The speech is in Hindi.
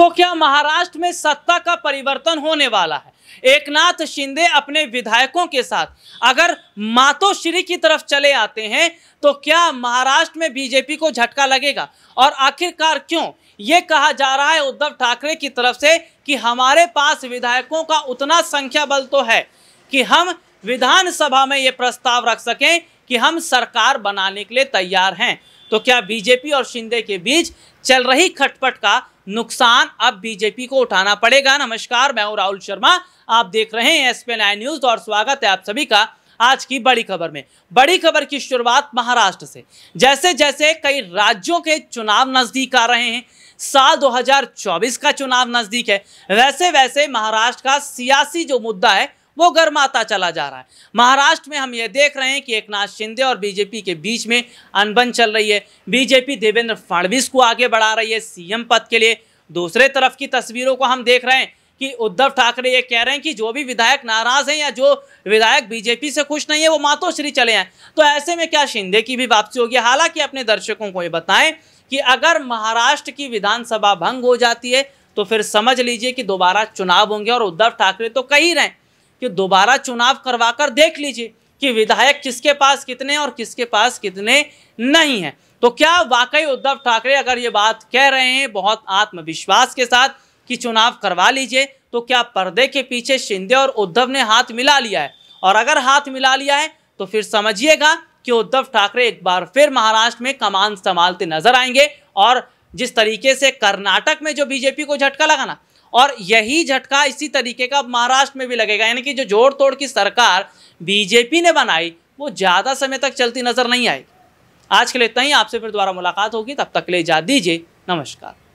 तो क्या महाराष्ट्र में सत्ता का परिवर्तन होने वाला है एकनाथ शिंदे अपने विधायकों के साथ अगर मातोश्री की तरफ चले आते हैं तो क्या महाराष्ट्र में बीजेपी को झटका लगेगा और आखिरकार क्यों ये कहा जा रहा है उद्धव ठाकरे की तरफ से कि हमारे पास विधायकों का उतना संख्या बल तो है कि हम विधानसभा में ये प्रस्ताव रख सकें कि हम सरकार बनाने के लिए तैयार हैं तो क्या बीजेपी और शिंदे के बीच चल रही खटपट का नुकसान अब बीजेपी को उठाना पड़ेगा नमस्कार मैं हूं राहुल शर्मा आप देख रहे हैं एस पी न्यूज और स्वागत है आप सभी का आज की बड़ी खबर में बड़ी खबर की शुरुआत महाराष्ट्र से जैसे जैसे कई राज्यों के चुनाव नजदीक आ रहे हैं साल 2024 का चुनाव नजदीक है वैसे वैसे महाराष्ट्र का सियासी जो मुद्दा है वो गर्माता चला जा रहा है महाराष्ट्र में हम ये देख रहे हैं कि एक नाथ शिंदे और बीजेपी के बीच में अनबन चल रही है बीजेपी देवेंद्र फडणवीस को आगे बढ़ा रही है सीएम पद के लिए दूसरे तरफ की तस्वीरों को हम देख रहे हैं कि उद्धव ठाकरे ये कह रहे हैं कि जो भी विधायक नाराज हैं या जो विधायक बीजेपी से खुश नहीं है वो मातोश्री चले आए तो ऐसे में क्या शिंदे की भी वापसी होगी हालांकि अपने दर्शकों को ये बताएं कि अगर महाराष्ट्र की विधानसभा भंग हो जाती है तो फिर समझ लीजिए कि दोबारा चुनाव होंगे और उद्धव ठाकरे तो कहीं रहें कि दोबारा चुनाव करवा कर देख लीजिए कि विधायक किसके पास कितने और किसके पास कितने नहीं हैं तो क्या वाकई उद्धव ठाकरे अगर ये बात कह रहे हैं बहुत आत्मविश्वास के साथ कि चुनाव करवा लीजिए तो क्या पर्दे के पीछे शिंदे और उद्धव ने हाथ मिला लिया है और अगर हाथ मिला लिया है तो फिर समझिएगा कि उद्धव ठाकरे एक बार फिर महाराष्ट्र में कमान संभालते नजर आएंगे और जिस तरीके से कर्नाटक में जो बीजेपी को झटका लगाना और यही झटका इसी तरीके का महाराष्ट्र में भी लगेगा यानी कि जो जोड़ तोड़ की सरकार बीजेपी ने बनाई वो ज़्यादा समय तक चलती नज़र नहीं आएगी आज के लिए इतना ही आपसे फिर दोबारा मुलाकात होगी तब तक ले जा दीजिए नमस्कार